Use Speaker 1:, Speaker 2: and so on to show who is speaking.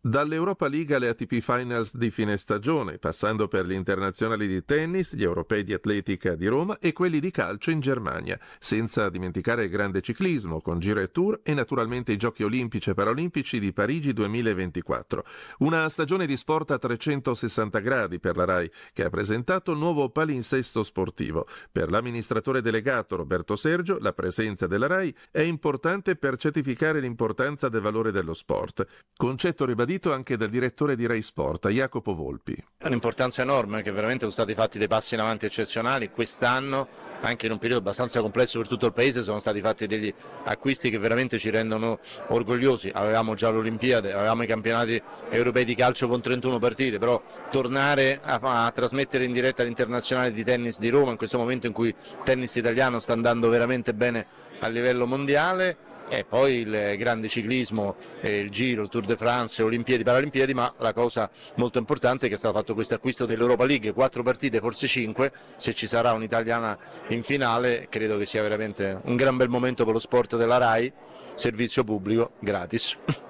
Speaker 1: Dall'Europa League alle ATP Finals di fine stagione, passando per gli internazionali di tennis, gli europei di atletica di Roma e quelli di calcio in Germania, senza dimenticare il grande ciclismo con Giro e Tour e naturalmente i Giochi Olimpici e paralimpici di Parigi 2024. Una stagione di sport a 360 gradi per la RAI che ha presentato il nuovo palinsesto sportivo. Per l'amministratore delegato Roberto Sergio la presenza della RAI è importante per certificare l'importanza del valore dello sport. Concetto ribadito ribadito anche dal direttore di Rai Sport, Jacopo Volpi.
Speaker 2: È un'importanza enorme che veramente sono stati fatti dei passi in avanti eccezionali quest'anno, anche in un periodo abbastanza complesso per tutto il paese, sono stati fatti degli acquisti che veramente ci rendono orgogliosi. Avevamo già l'Olimpiade, avevamo i campionati europei di calcio con 31 partite, però tornare a, a trasmettere in diretta l'internazionale di tennis di Roma in questo momento in cui il tennis italiano sta andando veramente bene a livello mondiale e poi il grande ciclismo, eh, il Giro, il Tour de France, Olimpiadi, Paralimpiadi, ma la cosa molto importante è che è stato fatto questo acquisto dell'Europa League, quattro partite, forse cinque, se ci sarà un'italiana in finale credo che sia veramente un gran bel momento per lo sport della RAI, servizio pubblico gratis.